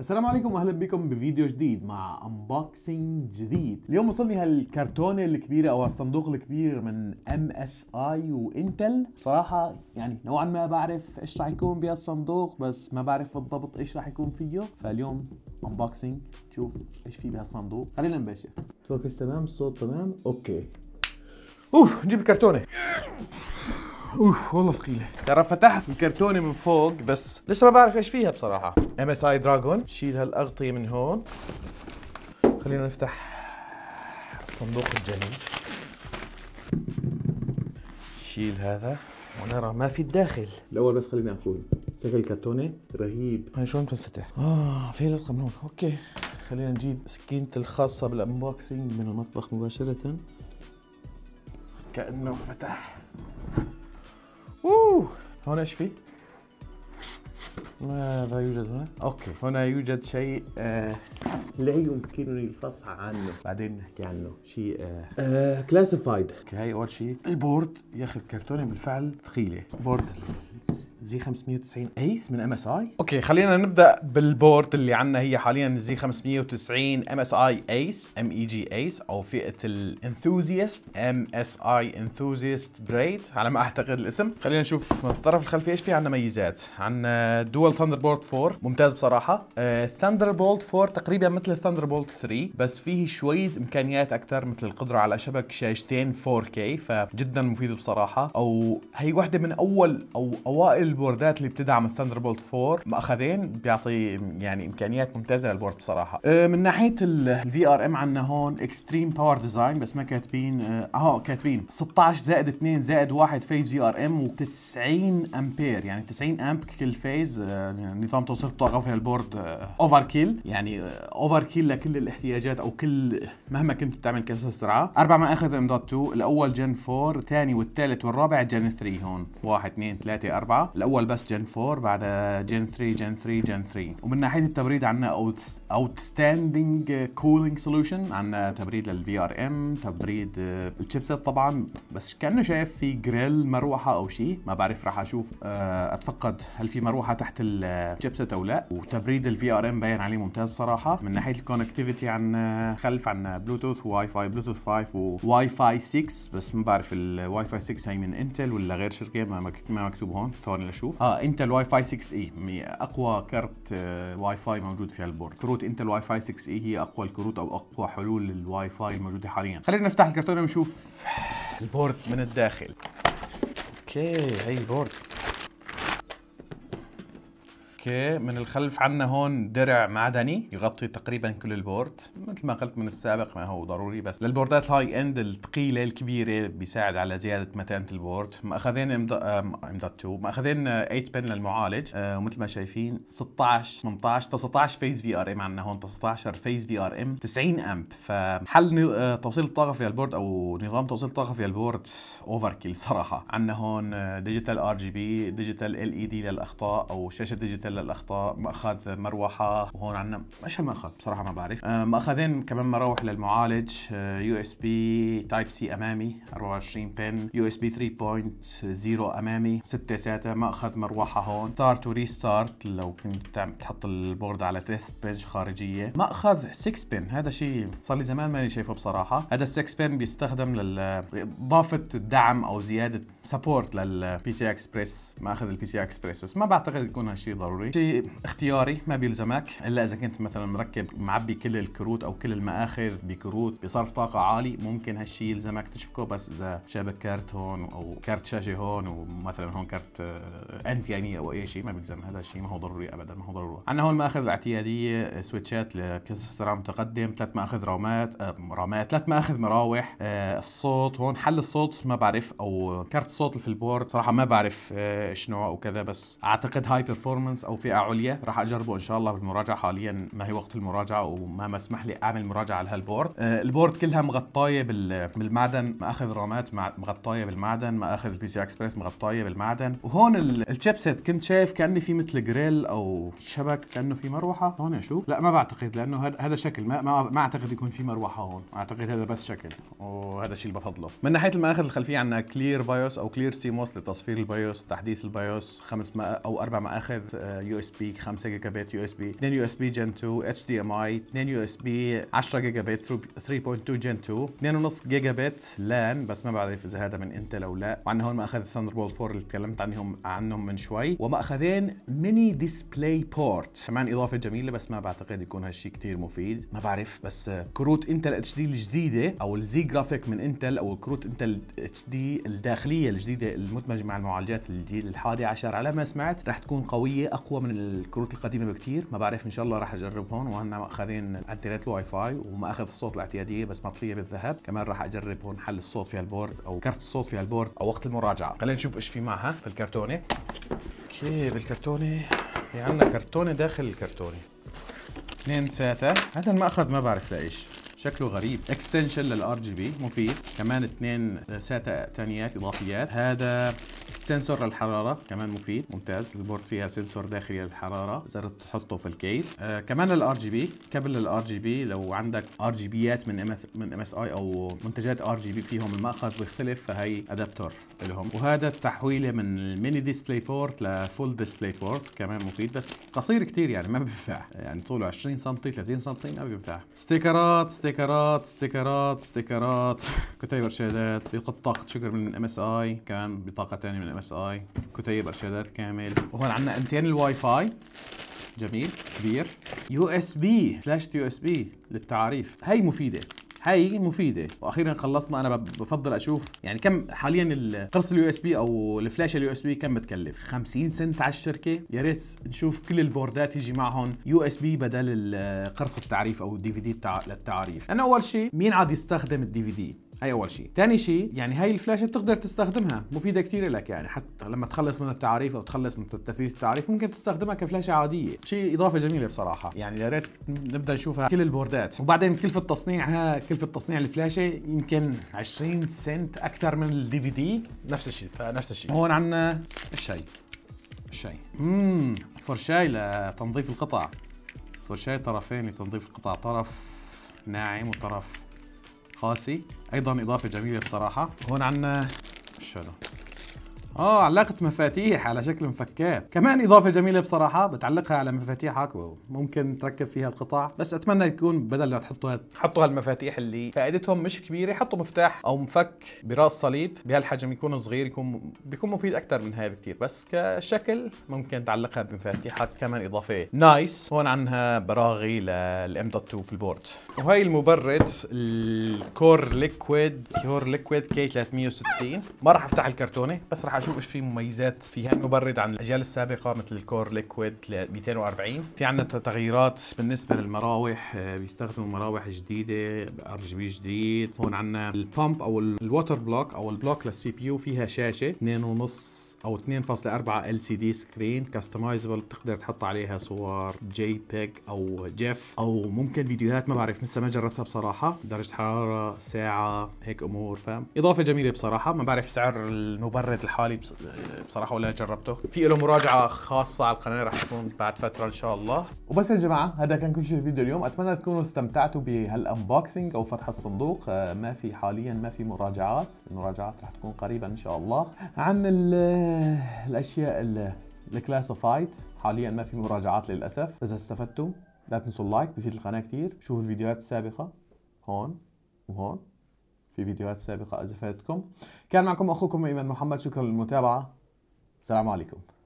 السلام عليكم واهلا بكم بفيديو جديد مع انبوكسينج جديد اليوم وصلني هالكرتونه الكبيره او هالصندوق الكبير من ام اس اي وانتل صراحه يعني نوعا ما بعرف ايش رح يكون بهالصندوق بس ما بعرف بالضبط ايش رح يكون فيه فاليوم انبوكسينج شوف ايش في بهالصندوق خلينا نبلش فوكس تمام الصوت تمام اوكي اوف نجيب الكرتونه اوف والله ثقيله ترى فتحت الكرتونه من فوق بس لسه ما بعرف ايش فيها بصراحه ام اس اي دراجون شيل هالاغطيه من هون خلينا نفتح الصندوق الجميل شيل هذا ونرى ما في الداخل الاول بس خليني اقول شكل الكرتونه رهيب هاي شلون بتنفتح اه في لزقه من هون اوكي خلينا نجيب سكينتي الخاصه بالانبوكسينج من المطبخ مباشره كانه فتح اوه هنا ايش في؟ ماذا يوجد هنا؟ اوكي هنا يوجد شيء آه لا يمكنني الفصح عنه بعدين نحكي عنه شيء آه آه كلاسيفايد اوكي هاي اول شيء البورد يا اخي الكرتونه بالفعل ثقيله بورد زي 590 ايس من ام اس اي اوكي خلينا نبدا بالبورد اللي عندنا هي حاليا زي 590 ام اس اي ايس ام اي جي ايس او فئه الانثوزيست ام اس اي انثوزيست بريد على ما اعتقد الاسم خلينا نشوف من الطرف الخلفي ايش في عندنا ميزات عندنا دول ثاندر بورد 4 ممتاز بصراحه ثاندر بولت 4 تقريبا مثل ثاندر بولت 3 بس فيه شويه امكانيات اكثر مثل القدره على شبك شاشتين 4K فجدا مفيد بصراحه او هي واحده من اول او اوائل البوردات اللي بتدعم بولت 4 مأخذين بيعطي يعني امكانيات ممتازه للبورد بصراحه أه، من ناحيه الفي ار ام عندنا هون اكستريم باور ديزاين بس ما كاتبين اه كاتبين 16 زائد 2 زائد 1 فيز في ار ام و90 امبير يعني 90 امب كل فيز أه، يعني نظام توصيل الطاقه في البورد اوفر أه، كيل يعني اوفر كيل لكل الاحتياجات او كل مهما كنت بتعمل كسر سرعه اربع ما اخذ ام دوت 2 الاول جن 4 الثاني والثالث والرابع جن 3 هون 1 2 3 4 الاول بس جن 4 بعد جن 3 جن 3 جن 3 ومن ناحيه التبريد عندنا اوتستاندينج كولينج سوليوشن عندنا تبريد للفي ار ام تبريد الشيبسات طبعا بس كانه شايف في جريل مروحه او شيء ما بعرف راح اشوف آه، اتفقد هل في مروحه تحت الشيبسيت او لا وتبريد الفي ار ام باين عليه ممتاز بصراحه من ناحيه الكونكتيفيتي عندنا خلف عندنا بلوتوث واي فاي بلوتوث 5 وواي فاي 6 بس ما بعرف الواي فاي 6 هي من انتل ولا غير شركه ما مكتوب هون اشوف اه انتل واي فاي 6 اي اقوى كارت واي آه، فاي موجود في هالبورد كروت انتل واي فاي 6 اي هي اقوى الكروت او اقوى حلول الواي فاي الموجوده حاليا خلينا نفتح الكرتونه ونشوف البورد من الداخل اوكي هي البورد اوكي من الخلف عندنا هون درع معدني يغطي تقريبا كل البورد مثل ما قلت من السابق ما هو ضروري بس للبوردات الهاي اند الثقيله الكبيره بيساعد على زياده متانه البورد ماخذين ام دوت 2 ماخذين 8 بن للمعالج آه، ومثل ما شايفين 16 18 19 فيز في ار ام عندنا هون 19 فيز في ار ام 90 امب فحل آه، توصيل الطاقه في البورد او نظام توصيل الطاقه في البورد اوفر كيل صراحه عندنا هون ديجيتال ار جي بي ديجيتال ال اي دي للاخطاء او شاشه ديجيتال للاخطاء الاخطاء ماخذ مروحه وهون عندنا ايش الماخذ بصراحه ما بعرف آه، ماخذين كمان مراوح للمعالج يو اس بي تايب سي امامي 24 بن يو اس بي 3.0 امامي 6 ساتا ماخذ مروحه هون ستارت وريستارت لو كنت تحط البورد على تيست بنش خارجيه ماخذ 6 بن هذا شيء صار لي زمان ماني شايفه بصراحه هذا ال 6 بن بيستخدم لاضافه الدعم او زياده سبورت للبي سي اكسبريس ماخذ البي سي اكسبريس بس ما بعتقد يكون هالشيء ضروري ضروري شيء اختياري ما بيلزمك الا اذا كنت مثلا مركب معبي كل الكروت او كل المآخذ بكروت بصرف طاقه عالي ممكن هالشيء يلزمك تشبكه بس اذا شابك كارت هون او كارت شاشه هون ومثلا هون كارت ان آه، في e او اي شيء ما بيلزم هذا الشيء ما هو ضروري ابدا ما هو ضروري عندنا هون المآخذ الاعتياديه سويتشات لكسر السرعه متقدم ثلاث مآخذ رامات آه، رامات ثلاث مآخذ مراوح آه، الصوت هون حل الصوت ما بعرف او كارت الصوت اللي في البورد صراحه ما بعرف ايش نوعه وكذا بس اعتقد هاي بيرفورمانس او فئه عليا راح اجربه ان شاء الله بالمراجعه حاليا ما هي وقت المراجعه وما مسمح لي اعمل مراجعه على هالبورد آه، البورد كلها مغطايه بالمعدن ماخذ رامات مغطايه بالمعدن ماخذ البي سي اكسبرس مغطايه بالمعدن وهون الشيبسيت كنت شايف كاني في مثل جريل او شبك كانه في مروحه هون اشوف لا ما بعتقد لانه هذا شكل ما, ما ما اعتقد يكون في مروحه هون اعتقد هذا بس شكل وهذا الشيء اللي بفضله من ناحيه المآخذ الخلفيه عندنا كلير بايوس او كلير ستيموس لتصفير البايوس تحديث البايوس خمس او اربع مآخذ آه، يو اس بي 5 جيجا بايت يو اس بي 2 يو اس بي جن 2 اتش دي ام اي 2 يو اس بي 10 جيجا بايت 3.2 جن 2 2.5 جيجا بايت لان بس ما بعرف اذا هذا من انتل او لا وعندنا هون ماخذ ثاندر بول 4 اللي تكلمت عنهم عنهم من شوي وماخذين ميني ديسبلاي بورت كمان اضافه جميله بس ما بعتقد يكون هالشيء كثير مفيد ما بعرف بس آه، كروت انتل اتش دي الجديده او الزي جرافيك من انتل او كروت انتل اتش دي الداخليه الجديده المدمجه مع المعالجات الجيل الحادي عشر على ما سمعت رح تكون قويه اقوى اقوى من الكروت القديمه بكثير ما بعرف ان شاء الله راح اجرب هون وهن ماخذين انترنت واي فاي وماخذ الصوت الاعتياديه بس مطليه بالذهب كمان راح اجرب هون حل الصوت في البورد او كرت الصوت في البورد او وقت المراجعه خلينا نشوف ايش في معها في الكرتونه اوكي بالكرتونه في عندنا كرتونه داخل الكرتونه اثنين ثلاثه هذا المأخذ ما بعرف لايش شكله غريب اكستنشن للار جي بي مفيد كمان اثنين آه، ساتا ثانيات اضافيات هذا سنسور للحرارة كمان مفيد ممتاز البورد فيها سنسور داخلي للحرارة تقدر تحطه في الكيس آه كمان الار جي بي كابل الار جي بي لو عندك ار جي بيات من ام من ام اس اي او منتجات ار جي بي فيهم المأخذ بيختلف فهي ادابتور لهم وهذا التحويلة من الميني ديسبلاي بورت لفول ديسبلاي بورت كمان مفيد بس قصير كتير يعني ما بينفع يعني طوله 20 سم 30 سم ما بينفع ستيكرات ستيكرات ستيكرات ستيكرات ستيكرات كتيب ارشادات يلقط طاقة شكر من الام اس اي كمان بطاقة ثانيه من الام اس اي كتيب ارشادات كامل وهون عندنا انتين الواي فاي جميل كبير يو اس بي فلاشة يو اس بي للتعاريف هي مفيدة هاي مفيده واخيرا خلصنا انا بفضل اشوف يعني كم حاليا القرص اليو اس بي او الفلاشه اليو اس بي كم بتكلف 50 سنت على الشركه يا ريت نشوف كل البوردات يجي معهم يو اس بي بدل قرص التعريف او الدي في دي للتعريف انا اول شيء مين عاد يستخدم الدي في دي هي اول شيء ثاني شيء يعني هاي الفلاشه بتقدر تستخدمها مفيده كثير لك يعني حتى لما تخلص من التعريف او تخلص من تثبيت التعريف ممكن تستخدمها كفلاشه عاديه شيء اضافه جميله بصراحه يعني يا ريت نبدا نشوفها كل البوردات وبعدين كلفه تصنيعها كلفه تصنيع الفلاشه يمكن 20 سنت اكثر من الدي في دي نفس الشيء نفس الشيء هون عندنا الشاي الشاي امم فرشاي لتنظيف القطع فرشاي طرفين لتنظيف القطع طرف ناعم وطرف قاسي ايضا اضافه جميله بصراحه هون عندنا شو هذا اه علقت مفاتيح على شكل مفكات كمان اضافه جميله بصراحه بتعلقها على مفاتيحك وممكن تركب فيها القطع بس اتمنى يكون بدل ما هاد حطوا هالمفاتيح اللي فائدتهم مش كبيره حطوا مفتاح او مفك براس صليب بهالحجم يكون صغير يكون بيكون مفيد اكثر من هاي بكثير بس كشكل ممكن تعلقها بمفاتيحك كمان اضافه نايس هون عنها براغي للام دوت 2 في البورد وهي المبرد الكور ليكويد كور ليكويد كي 360 ما راح افتح الكرتونه بس راح اشوف ايش في مميزات فيها مبرد عن الاجيال السابقه مثل الكور ليكويد ل 240 في عندنا تغييرات بالنسبه للمراوح آه، بيستخدموا مراوح جديده ار جي بي جديد هون عندنا البامب او الوتر بلوك او البلوك للسي بي يو فيها شاشه 2.5 او 2.4 ال سي دي سكرين كاستمايزبل بتقدر تحط عليها صور جي بيج او جيف او ممكن فيديوهات ما بعرف لسه ما جربتها بصراحه درجه حراره ساعه هيك امور فاهم اضافه جميله بصراحه ما بعرف سعر المبرد الحالي بالي بصراحه ولا جربته في له مراجعه خاصه على القناه راح تكون بعد فتره ان شاء الله وبس يا جماعه هذا كان كل شيء في فيديو اليوم اتمنى تكونوا استمتعتوا بهالانبوكسنج او فتح الصندوق آه، ما في حاليا ما في مراجعات المراجعات راح تكون قريبا ان شاء الله عن الاشياء الكلاسيفايد حاليا ما في مراجعات للاسف اذا استفدتم لا تنسوا اللايك بفيد القناه كثير شوفوا الفيديوهات السابقه هون وهون في فيديوهات سابقة إذا فاتكم كان معكم أخوكم إيمان محمد شكرا للمتابعة السلام عليكم